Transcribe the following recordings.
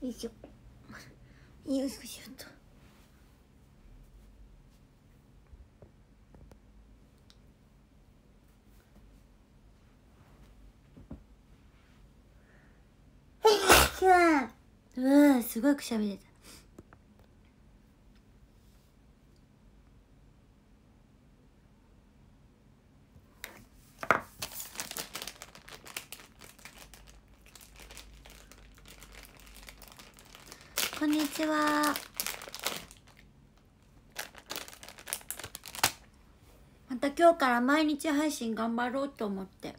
よいしょよいしょと。うわすごいくしゃみ出た。ちはまた今日から毎日配信頑張ろうと思って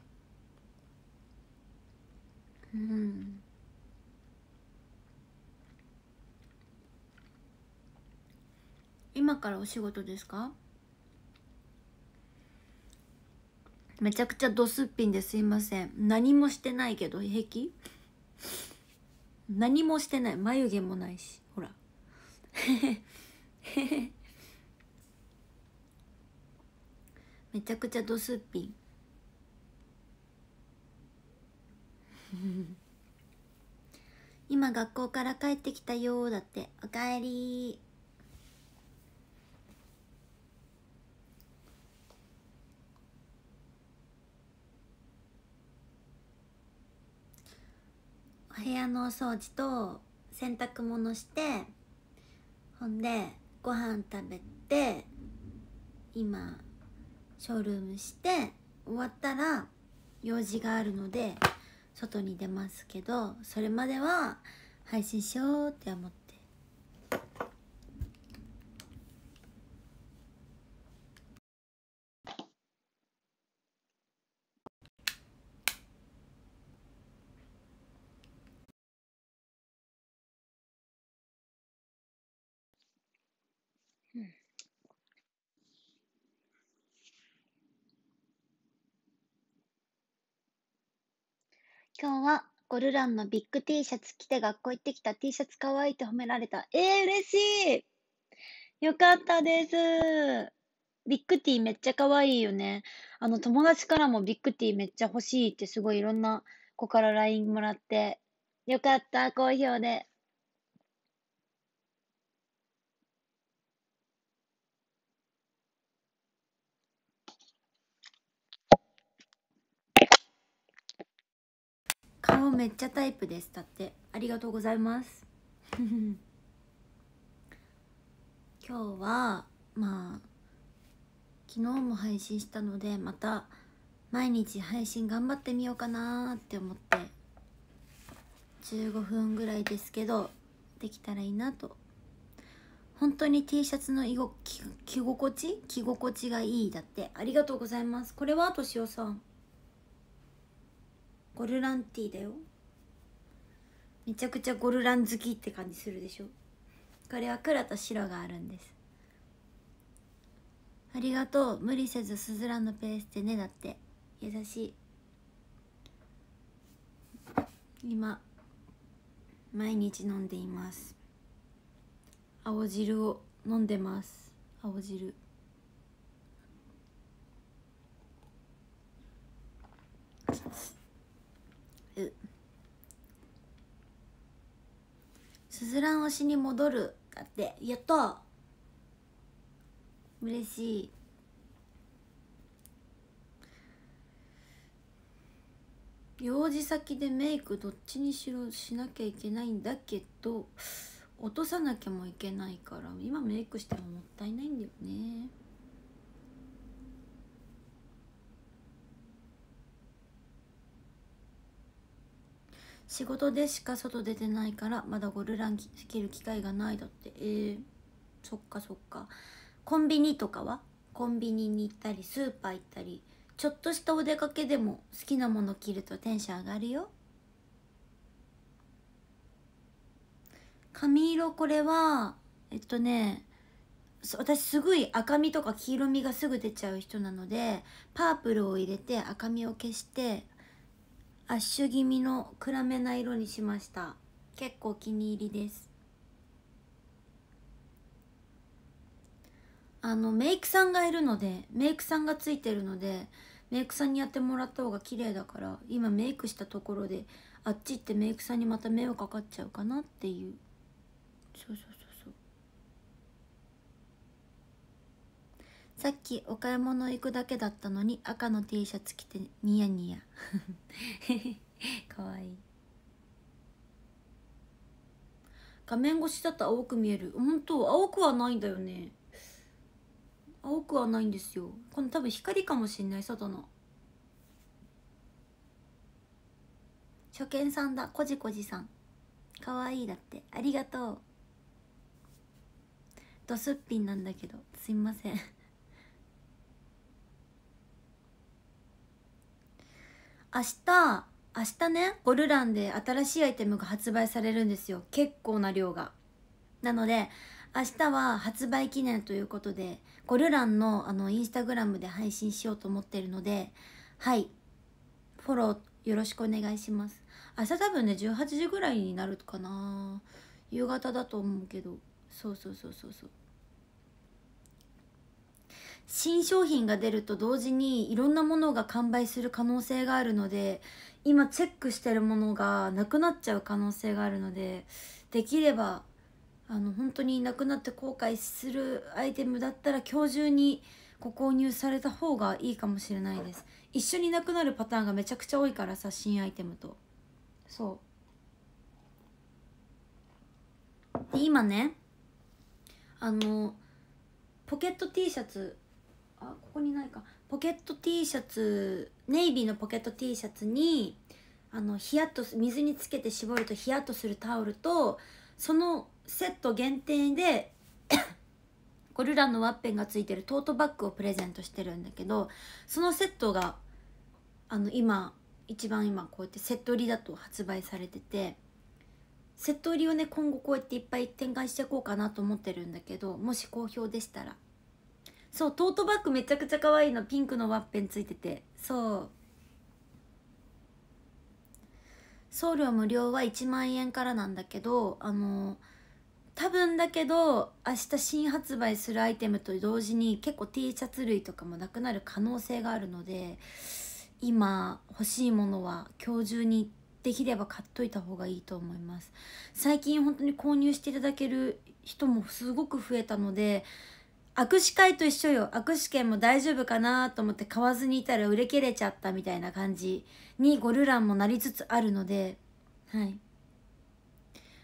うん今からお仕事ですかめちゃくちゃドすっぴんですいません何もしてないけど平気何もしてない眉毛もないしほら めちゃくちゃドスッピン今学校から帰ってきたよーだっておかえり部屋のお掃除と洗濯物してほんでご飯食べて今ショールームして終わったら用事があるので外に出ますけどそれまでは配信しようって思ってゴルランのビッグ T シャツ着て学校行ってきた T シャツ可愛いって褒められた。えー、嬉しいよかったです。ビッグ T めっちゃ可愛いよね。あの、友達からもビッグ T めっちゃ欲しいってすごいいろんな子から LINE もらって。よかった、好評で。もうめっちゃタイプですだってありがとうございます 今日はまあ昨日も配信したのでまた毎日配信頑張ってみようかなって思って15分ぐらいですけどできたらいいなと本当に T シャツの着心地着心地がいいだってありがとうございますこれはとしおさんゴルランティーだよめちゃくちゃゴルラン好きって感じするでしょこれは黒と白があるんですありがとう無理せずすずらんのペースでねだって優しい今毎日飲んでいます青汁を飲んでます青汁すずらん推しに戻るだってやった嬉しい用事先でメイクどっちにしろしなきゃいけないんだけど落とさなきゃもいけないから今メイクしてももったいないんだよね仕事でしか外出てないからまだゴルラン着る機会がないだってえー、そっかそっかコンビニとかはコンビニに行ったりスーパー行ったりちょっとしたお出かけでも好きなもの着るとテンション上がるよ髪色これはえっとね私すごい赤みとか黄色みがすぐ出ちゃう人なのでパープルを入れて赤みを消してアッシュ気味の暗めな色にしました結構お気に入りですあのメイクさんがいるのでメイクさんがついてるのでメイクさんにやってもらった方が綺麗だから今メイクしたところであっち行ってメイクさんにまた迷惑かかっちゃうかなっていうそうそうそうさっきお買い物行くだけだったのに赤の T シャツ着てニヤニヤ かわいい画面越しだと青く見える本当青くはないんだよね青くはないんですよこの多分光かもしんない外の初見さんだこじこじさんかわいいだってありがとうドスッピンなんだけどすいません明日明日ねゴルランで新しいアイテムが発売されるんですよ結構な量がなので明日は発売記念ということでゴルランのあのインスタグラムで配信しようと思ってるのではいフォローよろしくお願いします明日多分ね18時ぐらいになるかな夕方だと思うけどそうそうそうそうそう新商品が出ると同時にいろんなものが完売する可能性があるので今チェックしてるものがなくなっちゃう可能性があるのでできればあの本当になくなって後悔するアイテムだったら今日中にご購入された方がいいかもしれないです一緒になくなるパターンがめちゃくちゃ多いからさ新アイテムとそうで今ねあのポケット T シャツあここにないかポケット T シャツネイビーのポケット T シャツにあのヒヤッと水につけて絞るとヒヤッとするタオルとそのセット限定で ゴれラのワッペンがついてるトートバッグをプレゼントしてるんだけどそのセットがあの今一番今こうやってセット売りだと発売されててセット売りをね今後こうやっていっぱい展開していこうかなと思ってるんだけどもし好評でしたらそうトートバッグめちゃくちゃ可愛いのピンクのワッペンついててそう送料無料は1万円からなんだけどあの多分だけど明日新発売するアイテムと同時に結構 T シャツ類とかもなくなる可能性があるので今欲しいものは今日中にできれば買っといた方がいいと思います最近本当に購入していただける人もすごく増えたので握手会と一緒よ握手券も大丈夫かなと思って買わずにいたら売れ切れちゃったみたいな感じにゴルランもなりつつあるのではい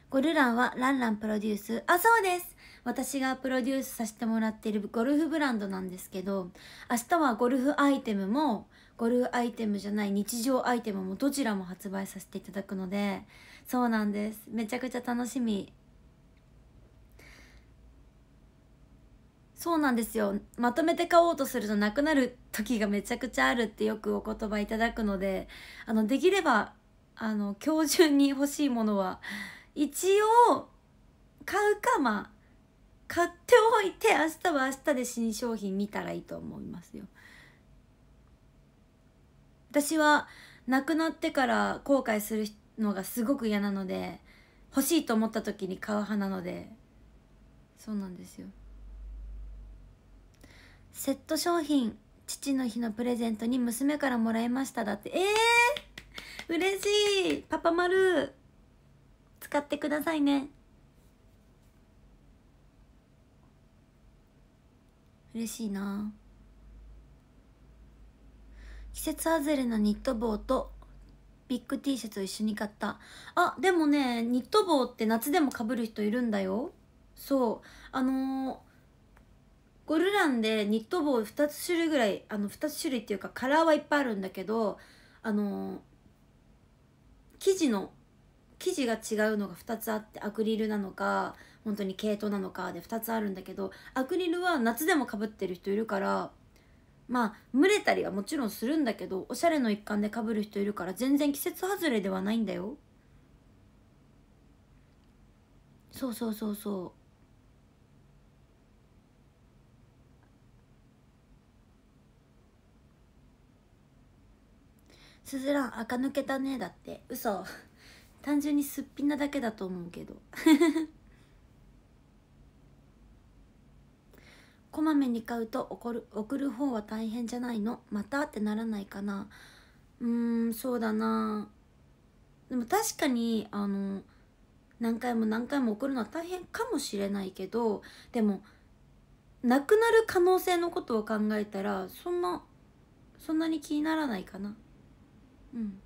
ゴルランはランランプロデュースあそうです私がプロデュースさせてもらってるゴルフブランドなんですけど明日はゴルフアイテムもゴルフアイテムじゃない日常アイテムもどちらも発売させていただくのでそうなんですめちゃくちゃ楽しみそうなんですよまとめて買おうとするとなくなる時がめちゃくちゃあるってよくお言葉いただくのであのできればあの今日中に欲しいものは一応買うかまあ買っておいて明日は明日で新商品見たらいいと思いますよ。私は亡くなってから後悔するのがすごく嫌なので欲しいと思った時に買う派なのでそうなんですよ。セット商品父の日のプレゼントに娘からもらいましただってええー、嬉しいパパ丸使ってくださいね嬉しいな季節外れのニット帽とビッグ T シャツを一緒に買ったあでもねニット帽って夏でもかぶる人いるんだよそうあのゴルランでニット帽2つ種類ぐらいあの2つ種類っていうかカラーはいっぱいあるんだけどあの生地の生地が違うのが2つあってアクリルなのか本当に毛糸なのかで2つあるんだけどアクリルは夏でもかぶってる人いるからまあ蒸れたりはもちろんするんだけどおしゃれの一環でかぶる人いるから全然季節外れではないんだよそうそうそうそうすずらん垢抜けたねだって嘘 単純にすっぴんなだけだと思うけど こまめに買うと送る送る方は大変じゃないのまたってならないかなうーんそうだなでも確かにあの何回も何回も送るのは大変かもしれないけどでもなくなる可能性のことを考えたらそんなそんなに気にならないかなうん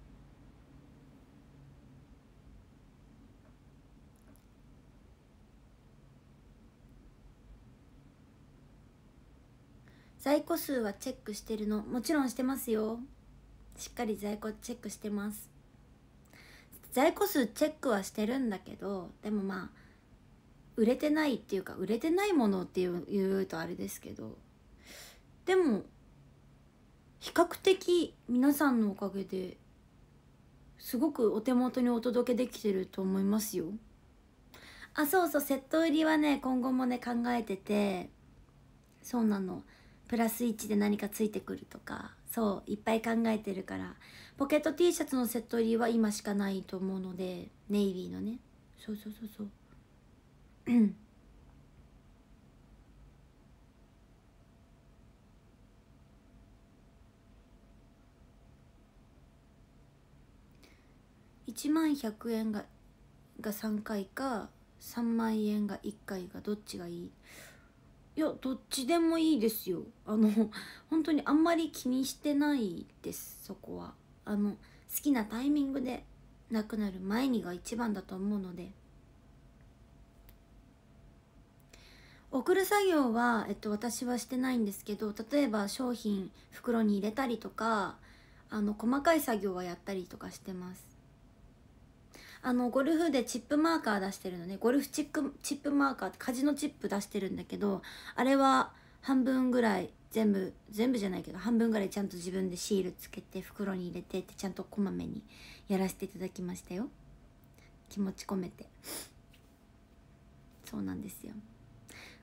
在庫数はチェックしてるのもちろんしてますよしっかり在庫チェックしてます在庫数チェックはしてるんだけどでもまあ売れてないっていうか売れてないものっていうとあれですけどでも比較的皆さんのおかげですごくお手元にお届けできてると思いますよあそうそうセット売りはね今後もね考えててそうなのプラス1で何かついてくるとかそういっぱい考えてるからポケット T シャツのセット売りは今しかないと思うのでネイビーのねそうそうそうそううん1万100円がが3回か3万円が1回がどっちがいいいやどっちでもいいですよあの本当にあんまり気にしてないですそこはあの好きなタイミングでなくなる前にが一番だと思うので送る作業は、えっと、私はしてないんですけど例えば商品袋に入れたりとかあの細かい作業はやったりとかしてますあのゴルフでチップマーカー出してるのねゴルフチックチップマーカーってカジノチップ出してるんだけどあれは半分ぐらい全部全部じゃないけど半分ぐらいちゃんと自分でシールつけて袋に入れてってちゃんとこまめにやらせていただきましたよ気持ち込めてそうなんですよ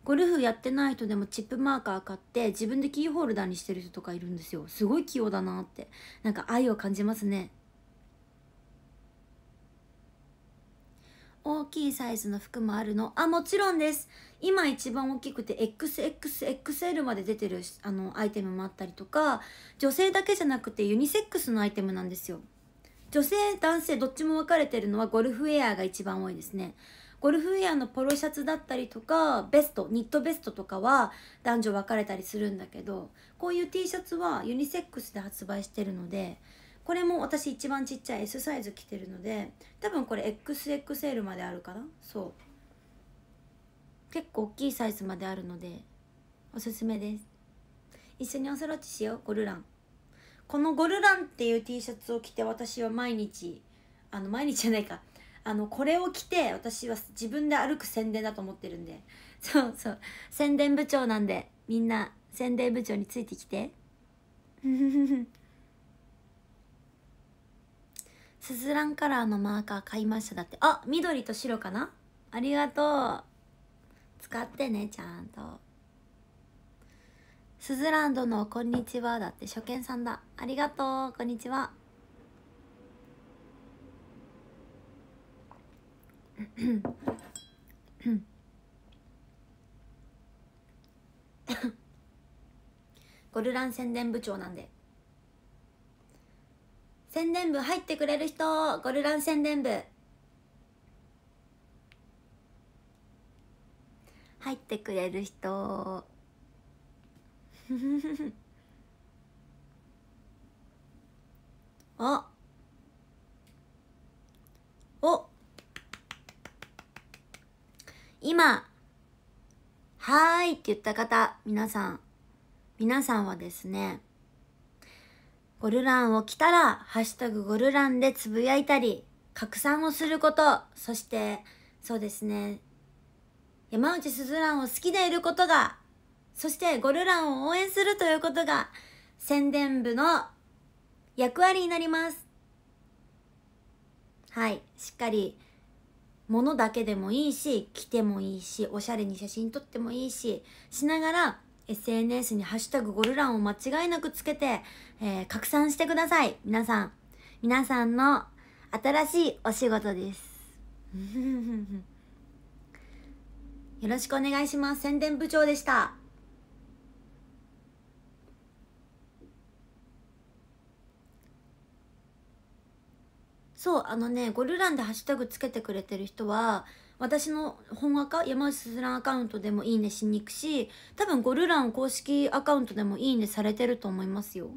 ゴルフやってない人でもチップマーカー買って自分でキーホルダーにしてる人とかいるんですよすごい器用だなってなんか愛を感じますね大きいサイズの服もあるのあもちろんです今一番大きくて XXXL まで出てるあのアイテムもあったりとか女性だけじゃなくてユニセックスのアイテムなんですよ女性男性どっちも分かれてるのはゴルフウェアが一番多いですねゴルフウェアのポロシャツだったりとかベストニットベストとかは男女分かれたりするんだけどこういう T シャツはユニセックスで発売してるのでこれも私一番ちっちゃい S サイズ着てるので多分これ XXL まであるかなそう結構大きいサイズまであるのでおすすめです一緒におそろちしようゴルランこのゴルランっていう T シャツを着て私は毎日あの毎日じゃないかあのこれを着て私は自分で歩く宣伝だと思ってるんでそうそう宣伝部長なんでみんな宣伝部長についてきてすずらんカラーのマーカー買いましただってあ緑と白かなありがとう使ってねちゃんとすずらん殿こんにちはだって初見さんだありがとうこんにちは ゴルラン宣伝部長なんで宣伝部入ってくれる人ゴルラン宣伝部入ってくれる人あ お今「はーい」って言った方皆さん皆さんはですねゴルランを着たら、ハッシュタグゴルランでつぶやいたり、拡散をすること、そして、そうですね、山内すずらんを好きでいることが、そしてゴルランを応援するということが、宣伝部の役割になります。はい、しっかり、物だけでもいいし、着てもいいし、おしゃれに写真撮ってもいいし、しながら、SNS にハッシュタグゴルランを間違いなくつけて、えー、拡散してください。皆さん。皆さんの新しいお仕事です。よろしくお願いします。宣伝部長でした。そう、あのね、ゴルランでハッシュタグつけてくれてる人は、私の本アカ山内すずらんアカウントでもいいねしに行くし多分ゴルラン公式アカウントでもいいねされてると思いますよ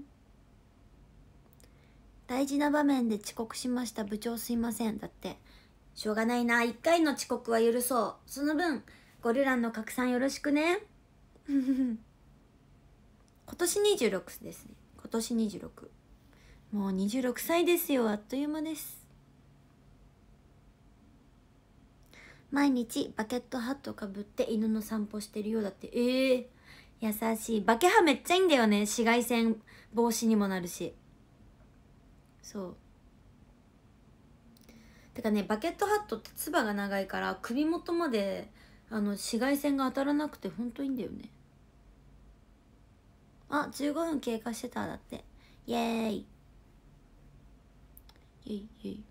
大事な場面で遅刻しました部長すいませんだってしょうがないな1回の遅刻は許そうその分ゴルランの拡散よろしくね 今年26ですね今年26もう26歳ですよあっという間です毎日バケットハットかぶって犬の散歩してるようだってええー、優しいバケハめっちゃいいんだよね紫外線防止にもなるしそうてかねバケットハットってつばが長いから首元まであの紫外線が当たらなくてほんといいんだよねあ15分経過してただってイエーイイエイイエイ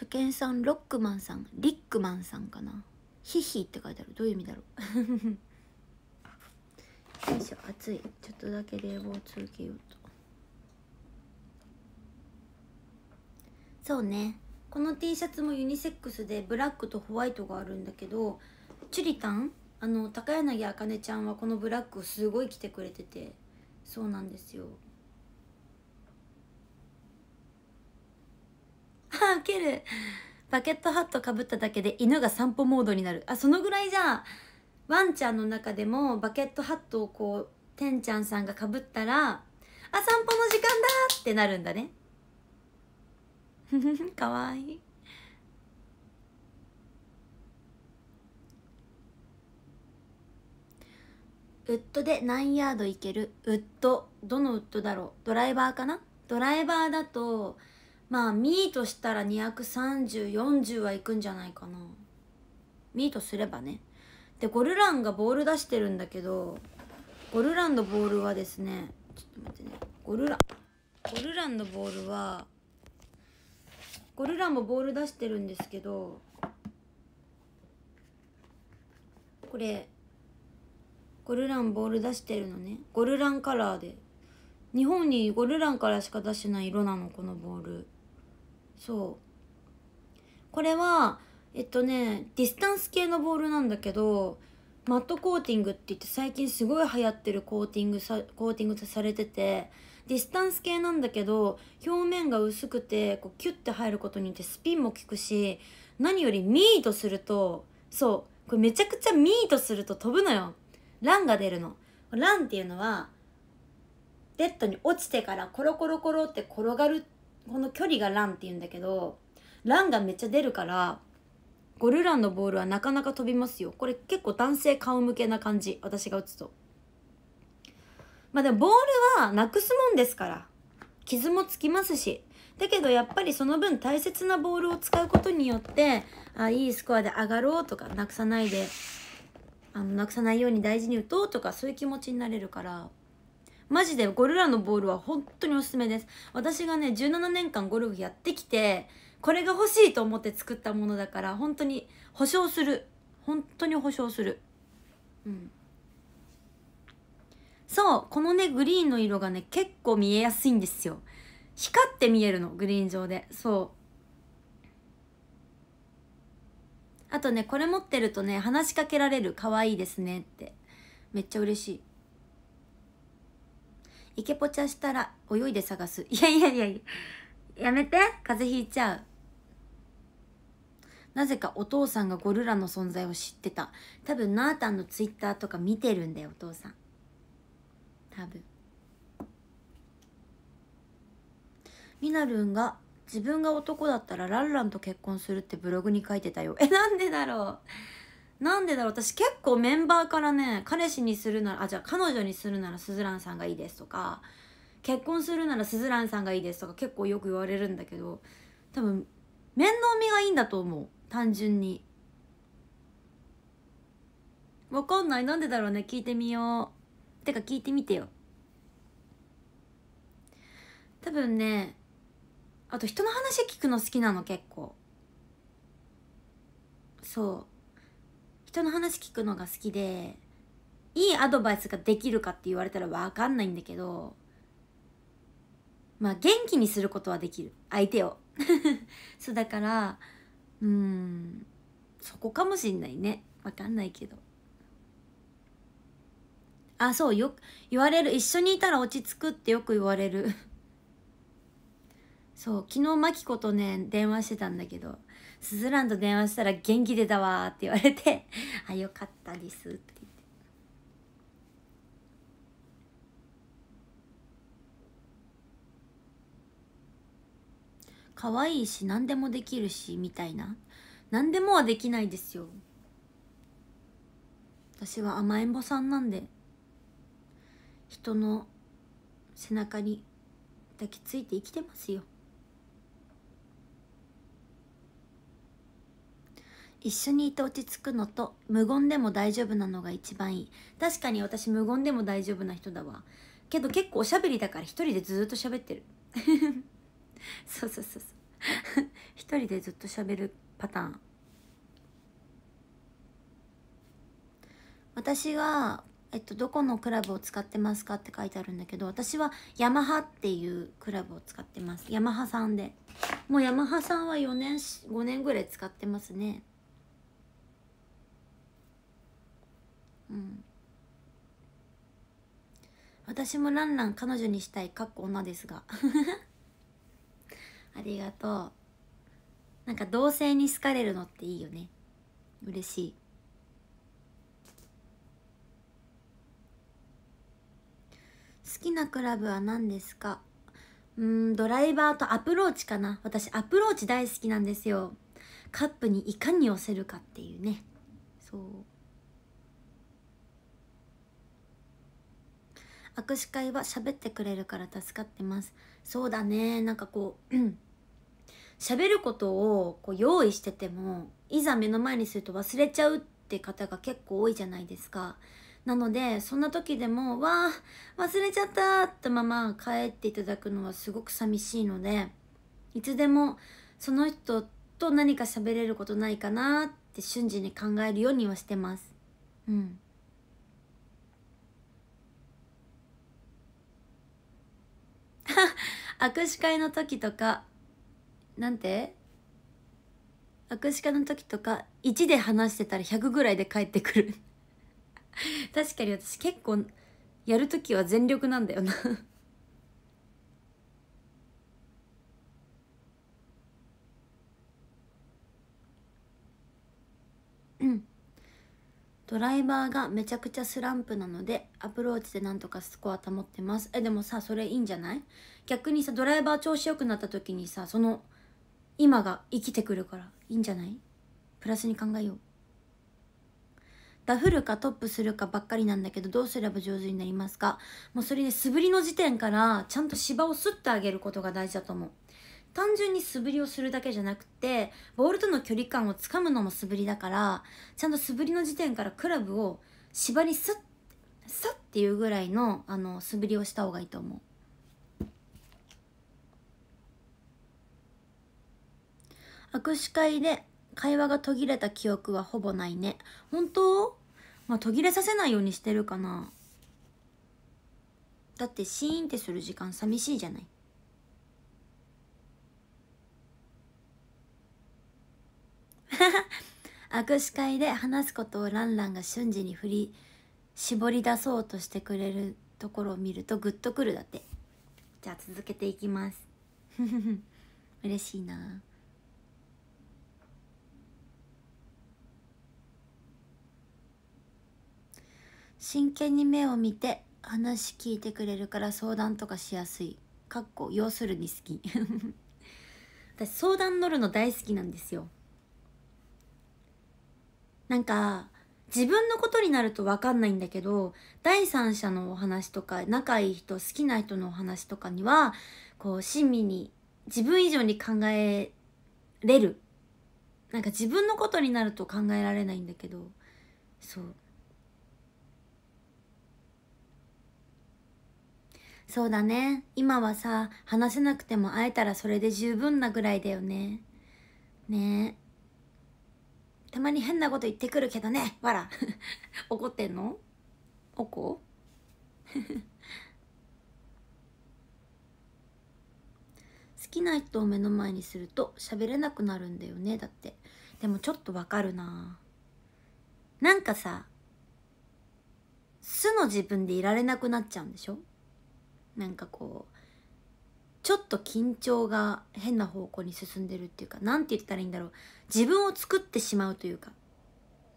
初見さんロックマンさんリックマンさんかなヒヒって書いてあるどういう意味だろう よいしょ暑いちょっとだけ冷房続けようとそうねこの T シャツもユニセックスでブラックとホワイトがあるんだけどチュリタンあの高柳あかねちゃんはこのブラックすごい着てくれててそうなんですよあウケるバケットハットかぶっただけで犬が散歩モードになるあそのぐらいじゃあワンちゃんの中でもバケットハットをこうてんちゃんさんがかぶったらあ散歩の時間だってなるんだね かわいいウッドで何ヤードいけるウッドどのウッドだろうドライバーかなドライバーだとまあミートしたら23040はいくんじゃないかなミートすればねでゴルランがボール出してるんだけどゴルランのボールはですねちょっと待ってねゴルランゴルランのボールはゴルランもボール出してるんですけどこれゴルランボール出してるのねゴルランカラーで日本にゴルランからしか出してない色なのこのボールそうこれはえっとねディスタンス系のボールなんだけどマットコーティングって言って最近すごい流行ってるコーティングさコーティングされててディスタンス系なんだけど表面が薄くてこうキュッて入ることによってスピンも効くし何よりミートするとそうこれめちゃくちゃミートすると飛ぶのよランが出るのランっていうのはベッドに落ちてからコロコロコロって転がるこの距離がランっていうんだけどランがめっちゃ出るからゴルランのボールはなかなか飛びますよこれ結構男性顔向けな感じ私が打つとまあでもボールはなくすもんですから傷もつきますしだけどやっぱりその分大切なボールを使うことによってあいいスコアで上がろうとかなくさないであのなくさないように大事に打とうとかそういう気持ちになれるからマジでゴルラのボールは本当におすすめです私がね17年間ゴルフやってきてこれが欲しいと思って作ったものだから本当に保証する本当に保証するうんそうこのねグリーンの色がね結構見えやすいんですよ光って見えるのグリーン上でそうあとねこれ持ってるとね話しかけられる可愛いですねってめっちゃ嬉しいイケポチャしたら泳いで探す。いやいやいやいや。やめて風邪ひいちゃう。なぜかお父さんがゴルラの存在を知ってた。多分、ナータンのツイッターとか見てるんだよ、お父さん。多分。みなるんが自分が男だったらランランと結婚するってブログに書いてたよ。え、なんでだろうなんでだろう私結構メンバーからね彼氏にするならあじゃあ彼女にするならすずらんさんがいいですとか結婚するならすずらんさんがいいですとか結構よく言われるんだけど多分面倒見がいいんだと思う単純にわかんないなんでだろうね聞いてみようてか聞いてみてよ多分ねあと人の話聞くの好きなの結構そうの話聞くのが好きでいいアドバイスができるかって言われたら分かんないんだけどまあ元気にすることはできる相手を そうだからうんそこかもしんないね分かんないけどあそうよく言われる一緒にいたら落ち着くってよく言われるそう昨日真紀子とね電話してたんだけど「スズランと電話したら元気出たわ」って言われて「あよかったです」って言って。可愛いし何でもできるしみたいな何でもはできないですよ私は甘えん坊さんなんで人の背中に抱きついて生きてますよ一緒にいて落ち着くのと無言でも大丈夫なのが一番いい確かに私無言でも大丈夫な人だわけど結構おしゃべりだから一人でずっと喋ってる そうそうそうそう一人でずっと喋るパターン私が、えっと、どこのクラブを使ってますかって書いてあるんだけど私はヤマハっていうクラブを使ってますヤマハさんでもうヤマハさんは4年5年ぐらい使ってますねうん私もランラン彼女にしたいかっこ女ですが ありがとうなんか同性に好かれるのっていいよね嬉しい好きなクラブは何ですかうんドライバーとアプローチかな私アプローチ大好きなんですよカップにいかに寄せるかっていうねそう握手会は喋ってくれるから助かってますそうだねなんかこう喋ることをこう用意しててもいざ目の前にすると忘れちゃうって方が結構多いじゃないですかなのでそんな時でも「わあ忘れちゃった」ってまま帰っていただくのはすごく寂しいのでいつでもその人と何か喋れることないかなって瞬時に考えるようにはしてますうん 握手会の時とかなんて握手会の時とか1で話してたら100ぐらいで帰ってくる確かに私結構やる時は全力なんだよなドライバーがめちゃくちゃスランプなのでアプローチでなんとかスコア保ってますえでもさそれいいんじゃない逆にさドライバー調子良くなった時にさその今が生きてくるからいいんじゃないプラスに考えようダフるかトップするかばっかりなんだけどどうすれば上手になりますかもうそれね素振りの時点からちゃんと芝をすってあげることが大事だと思う単純に素振りをするだけじゃなくてボールとの距離感をつかむのも素振りだからちゃんと素振りの時点からクラブを芝にスッサッっていうぐらいのあの素振りをした方がいいと思う。握手会で会話が途切れた記憶はほぼないね本当まあ途切れさせないようにしてるかなだってシーンってする時間寂しいじゃない 握手会で話すことをランランが瞬時に振り絞り出そうとしてくれるところを見るとグッとくるだってじゃあ続けていきます 嬉しいな真剣に目を見て話聞いてくれるから相談とかしやすいかっこ要するに好き 私相談乗るの大好きなんですよなんか自分のことになると分かんないんだけど第三者のお話とか仲いい人好きな人のお話とかにはこう親身に自分以上に考えれるなんか自分のことになると考えられないんだけどそうそうだね今はさ話せなくても会えたらそれで十分なぐらいだよねねえたまに変なこと言ってくるけどねわら 怒ってんのおこ 好きな人を目の前にすると喋れなくなるんだよねだってでもちょっとわかるななんかさ素の自分でいられなくなっちゃうんでしょなんかこうちょっと緊張が変な方向に進んでるっていうか何て言ったらいいんだろう自分を作ってしまうというか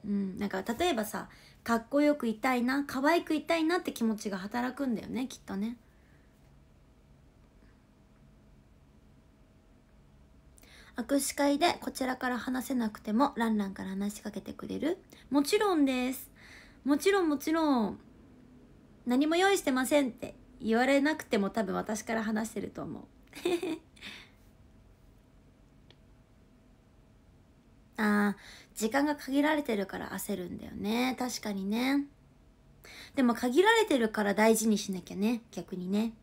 うんなんか例えばさかっこよくいたいな可愛くいたいなって気持ちが働くんだよねきっとね握手会でこちらから話せなくてもランランから話しかけてくれるもちろんですもちろんもちろん何も用意してませんって言われなくても多分私から話してると思う あ時間が限られてるから焦るんだよね確かにねでも限られてるから大事にしなきゃね逆にね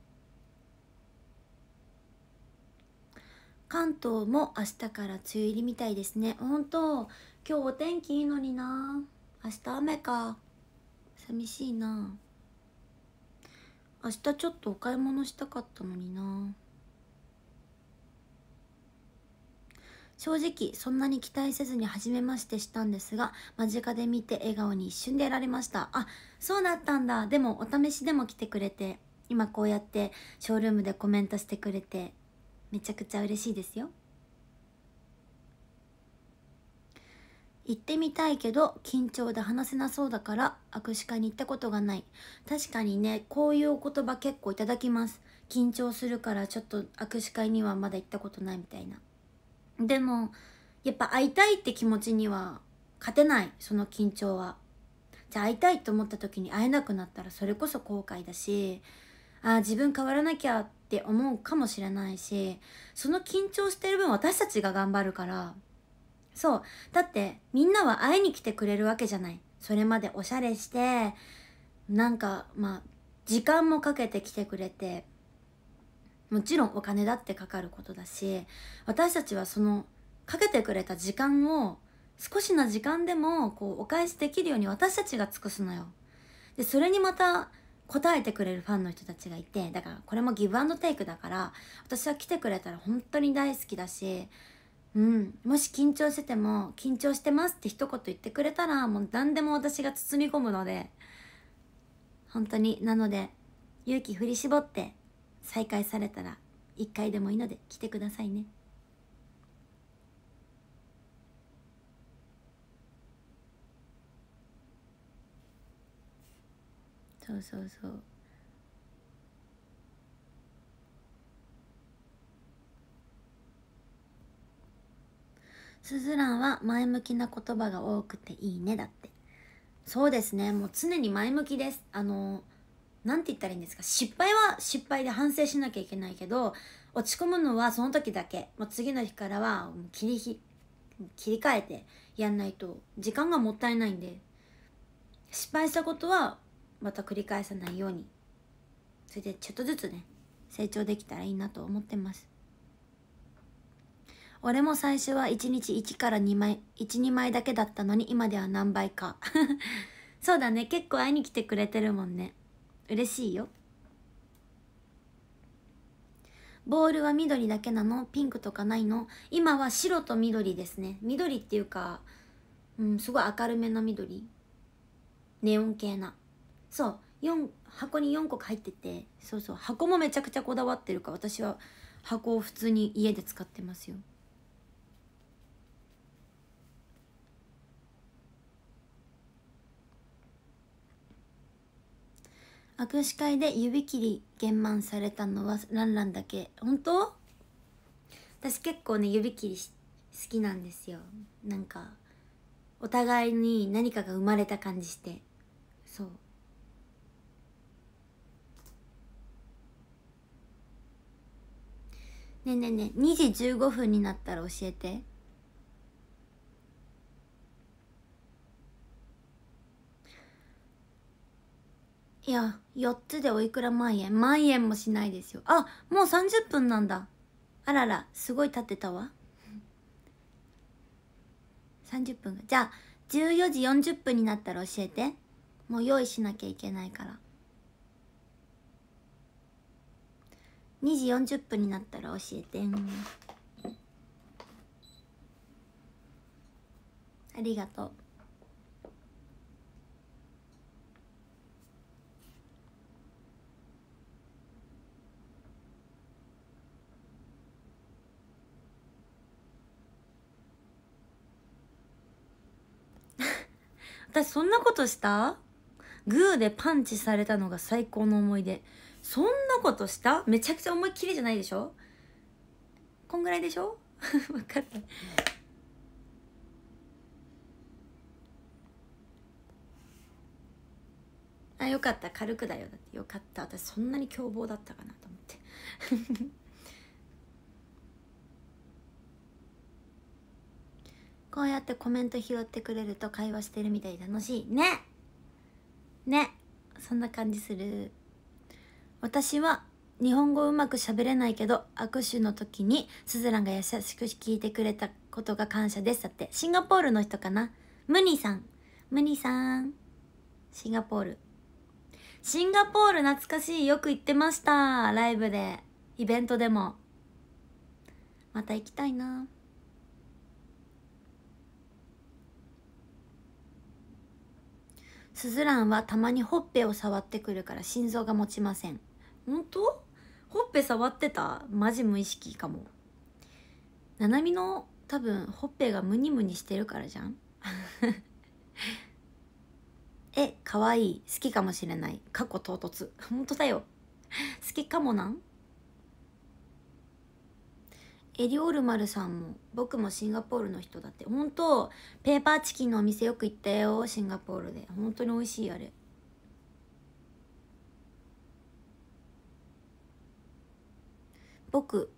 関東も明日から梅雨入りみたいですね本当今日お天気いいのにな明日雨か寂しいな明日ちょっとお買い物したかったのにな正直そんなに期待せずに初めましてしたんですが間近で見て笑顔に一瞬でやられましたあそうなったんだでもお試しでも来てくれて今こうやってショールームでコメントしてくれてめちゃくちゃ嬉しいですよ行ってみたいけど緊張で話せなそうだから握手会に行ったことがない確かにねこういうお言葉結構いただきます緊張するからちょっと握手会にはまだ行ったことないみたいなでもやっぱ会いたいって気持ちには勝てないその緊張はじゃあ会いたいと思った時に会えなくなったらそれこそ後悔だしああ自分変わらなきゃって思うかもしれないしその緊張してる分私たちが頑張るからそうだってみんなは会いに来てくれるわけじゃないそれまでおしゃれしてなんかまあ時間もかけて来てくれてもちろんお金だってかかることだし私たちはそのかけてくれた時間を少しの時間でもこうお返しできるように私たちが尽くすのよでそれにまた応えてくれるファンの人たちがいてだからこれもギブアンドテイクだから私は来てくれたら本当に大好きだしうん、もし緊張してても「緊張してます」って一言言ってくれたらもう何でも私が包み込むので本当になので勇気振り絞って再開されたら1回でもいいので来てくださいね。そうそうそう。すずらんは前向きな言葉が多くていいねだってそうですねもう常に前向きですあの何て言ったらいいんですか失敗は失敗で反省しなきゃいけないけど落ち込むのはその時だけもう次の日からは切りひ切り替えてやんないと時間がもったいないんで失敗したことはまた繰り返さないようにそれでちょっとずつね成長できたらいいなと思ってます俺も最初は1日1から2枚12枚だけだったのに今では何倍か そうだね結構会いに来てくれてるもんね嬉しいよボールは緑だけなのピンクとかないの今は白と緑ですね緑っていうかうんすごい明るめの緑ネオン系なそう4箱に4個入っててそうそう箱もめちゃくちゃこだわってるから私は箱を普通に家で使ってますよ握手会で指切り減満されたのはランランだけ本当私結構ね指切り好きなんですよなんかお互いに何かが生まれた感じしてそうねえねえねえ2時15分になったら教えて。いや、4つでおいくら万円万円もしないですよ。あ、もう30分なんだ。あらら、すごい経ってたわ。30分じゃあ、14時40分になったら教えて。もう用意しなきゃいけないから。2時40分になったら教えてありがとう。私そんなことしたグーでパンチされたのが最高の思い出そんなことしためちゃくちゃ思いっきりじゃないでしょこんぐらいでしょ分 かったあよかった軽くだよだってよかった私そんなに凶暴だったかなと思ってこうやってコメント拾ってくれると会話してるみたい楽しいねねそんな感じする私は日本語うまく喋れないけど握手の時にすずらんが優しく聞いてくれたことが感謝ですだってシンガポールの人かなムニさんムニさんシンガポールシンガポール懐かしいよく行ってましたライブでイベントでもまた行きたいなスズランはたまにほっぺを触ってくるから心臓が持ちません本当ほっぺ触ってたマジ無意識かもななみの多分ほっぺがムニムニしてるからじゃん えかわい好きかもしれない過去唐突本当だよ好きかもなんエリオールマルさんも僕もシンガポールの人だって本当ペーパーチキンのお店よく行ったよシンガポールで本当に美味しいあれ僕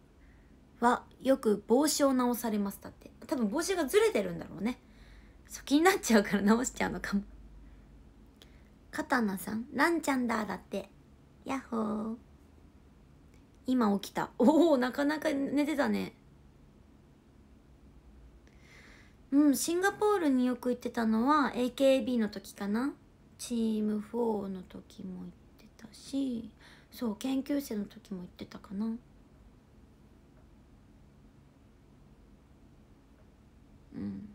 はよく帽子を直されますだって多分帽子がずれてるんだろうねそう気になっちゃうから直しちゃうのかもカタナさんランちゃんだだってヤッホー今起きたおおなかなか寝てたねうんシンガポールによく行ってたのは AKB の時かなチーム4の時も行ってたしそう研究生の時も行ってたかなうん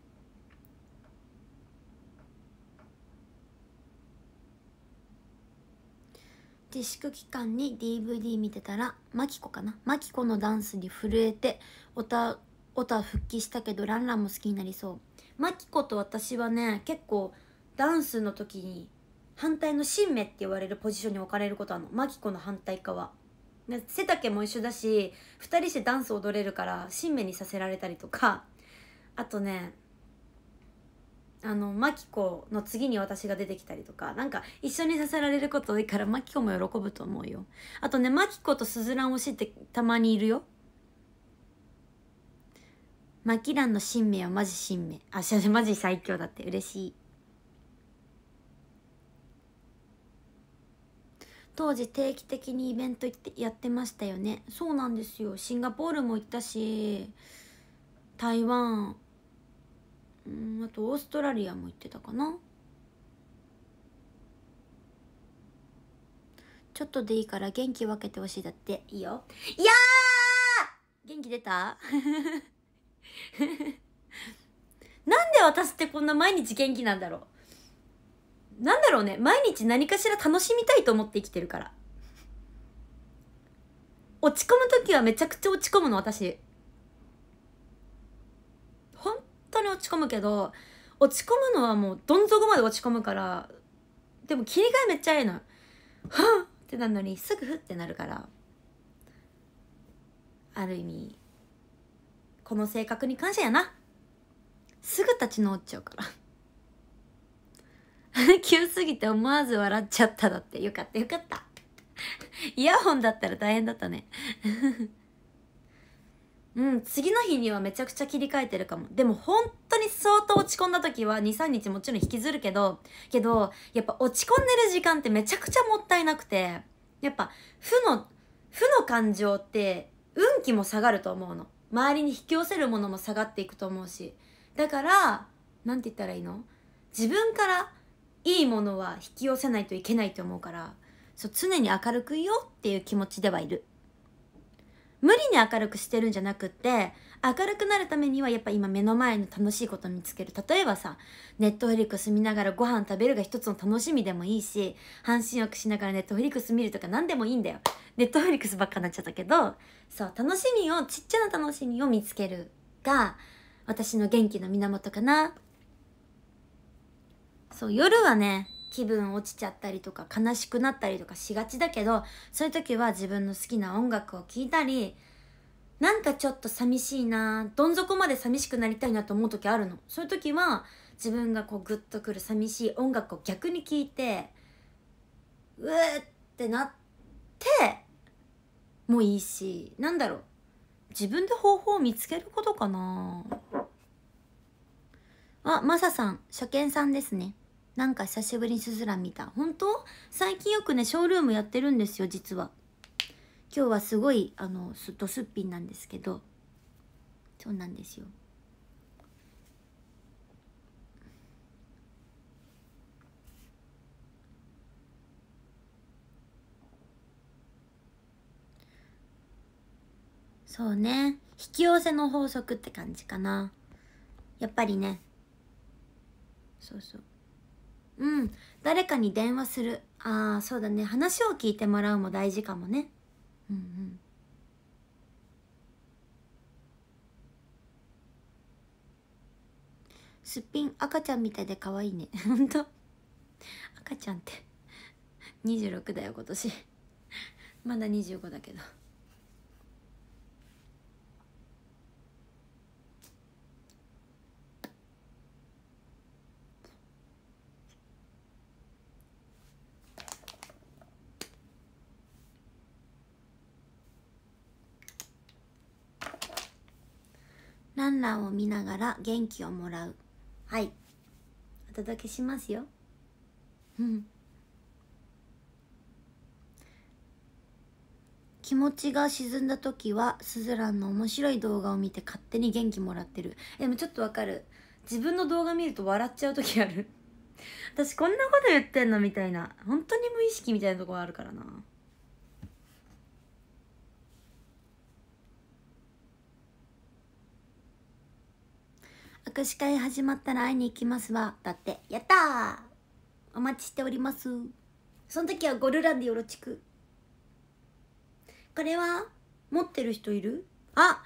自粛期間に DVD 見てたらマキコかなマキコのダンスに震えてオタオタ復帰したけどランランも好きになりそうマキコと私はね結構ダンスの時に反対の新芽って言われるポジションに置かれることあのマキコの反対側背丈も一緒だし2人してダンス踊れるから新芽にさせられたりとかあとねあのマキコの次に私が出てきたりとかなんか一緒にさせられること多いからマキコも喜ぶと思うよあとねマキコとスズラン推しってたまにいるよマキランの新名はマジ新名あしゃマジ最強だって嬉しい当時定期的にイベント行ってやってましたよねそうなんですよシンガポールも行ったし台湾うんあとオーストラリアも行ってたかなちょっとでいいから元気分けてほしいだっていいよいや元気出た なんで私ってこんな毎日元気なんだろうなんだろうね毎日何かしら楽しみたいと思って生きてるから落ち込む時はめちゃくちゃ落ち込むの私当に落ち込むけど落ち込むのはもうどん底まで落ち込むからでも切り替えめっちゃええのはっってなるのにすぐふってなるからある意味この性格に感謝やなすぐ立ち直っちゃうから 急すぎて思わず笑っちゃっただってよかったよかったイヤホンだったら大変だったねうん次の日にはめちゃくちゃ切り替えてるかもでも本当に相当落ち込んだ時は23日もちろん引きずるけどけどやっぱ落ち込んでる時間ってめちゃくちゃもったいなくてやっぱ負の負の感情って運気も下がると思うの周りに引き寄せるものも下がっていくと思うしだから何て言ったらいいの自分からいいものは引き寄せないといけないと思うからそう常に明るくいよっていう気持ちではいる。無理に明るくしてるんじゃなくって明るくなるためにはやっぱ今目の前の楽しいこと見つける例えばさネットフリックス見ながらご飯食べるが一つの楽しみでもいいし半身浴しながらネットフリックス見るとか何でもいいんだよネットフリックスばっかになっちゃったけどそう楽しみをちっちゃな楽しみを見つけるが私の元気の源かなそう夜はね気分落ちちゃったりとか悲しくなったりとかしがちだけどそういう時は自分の好きな音楽を聴いたりなんかちょっと寂しいなどん底まで寂しくなりたいなと思う時あるのそういう時は自分がこうグッとくる寂しい音楽を逆に聴いてうーってなってもいいしなんだろう自分で方法を見つけることかなあマサさん初見さんですねなんか久しぶりにすずらん見た本当最近よくねショールームやってるんですよ実は今日はすごいあのすっとすっぴんなんですけどそうなんですよそうね引き寄せの法則って感じかなやっぱりねそうそううん誰かに電話するああそうだね話を聞いてもらうも大事かもねうんうんすっぴん赤ちゃんみたいで可愛いね ほんと赤ちゃんって26 だよ今年 まだ25だけど観覧を見ながら元気をもらうはいお届けしますようん気持ちが沈んだ時はすずらんの面白い動画を見て勝手に元気もらってるでもちょっとわかる自分の動画見ると笑っちゃう時ある 私こんなこと言ってんのみたいな本当に無意識みたいなところあるからな握会始まったら会いに行きますわだってやったお待ちしておりますその時はゴルラでよろしくこれは持ってる人いるあ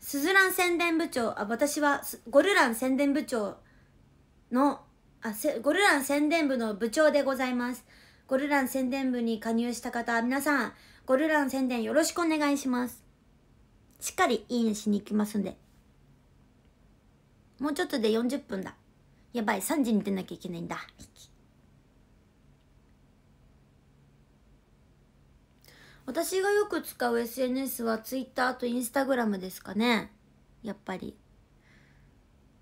すずらん宣伝部長あ私はゴルラン宣伝部長のあゴルラン宣伝部の部長でございますゴルラン宣伝部に加入した方皆さんゴルラン宣伝よろしくお願いしますしっかりいいねしに行きますんでもうちょっとで40分だやばい3時に出なきゃいけないんだ私がよく使う SNS は Twitter と Instagram ですかねやっぱり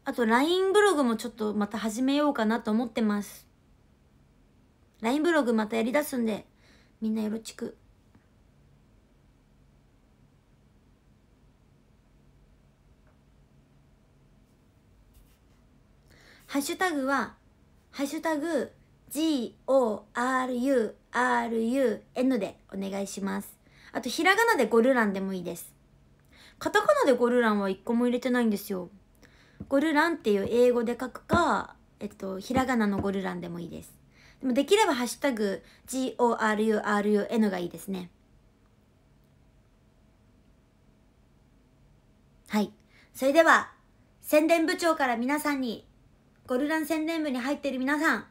あと LINE ブログもちょっとまた始めようかなと思ってます LINE ブログまたやりだすんでみんなよろしくハッシュタグは、ハッシュタグ GORURUN でお願いします。あと、ひらがなでゴルランでもいいです。カタカナでゴルランは一個も入れてないんですよ。ゴルランっていう英語で書くか、えっと、ひらがなのゴルランでもいいです。でもできればハッシュタグ GORURUN がいいですね。はい。それでは、宣伝部長から皆さんにゴルラン宣伝部に入っている皆さん、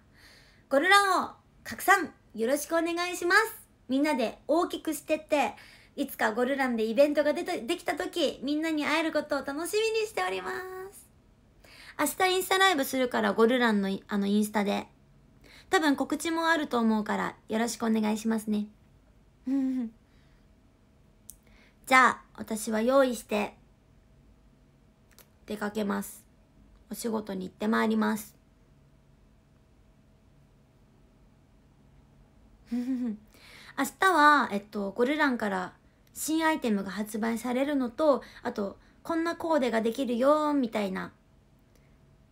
ゴルランを拡散よろしくお願いします。みんなで大きくしてって、いつかゴルランでイベントが出たできた時、みんなに会えることを楽しみにしております。明日インスタライブするから、ゴルランのあのインスタで。多分告知もあると思うから、よろしくお願いしますね。じゃあ、私は用意して、出かけます。お仕事に行ってまいります 明日は、えっと、ゴルランから新アイテムが発売されるのとあとこんなコーデができるよみたいな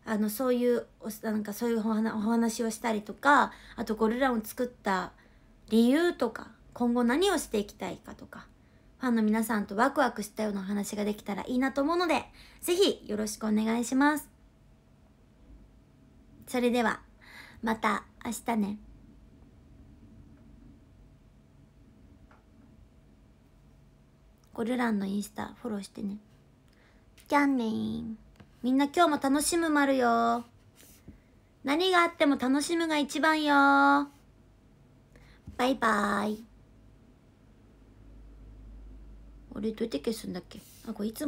あのそういうなんかそういうお話をしたりとかあとゴルランを作った理由とか今後何をしていきたいかとかファンの皆さんとワクワクしたようなお話ができたらいいなと思うので是非よろしくお願いします。それではまた明日ねゴルランのインスタフォローしてねじゃんねーみんな今日も楽しむまるよ何があっても楽しむが一番よバイバーイ俺どうやって消すんだっけあこれいつも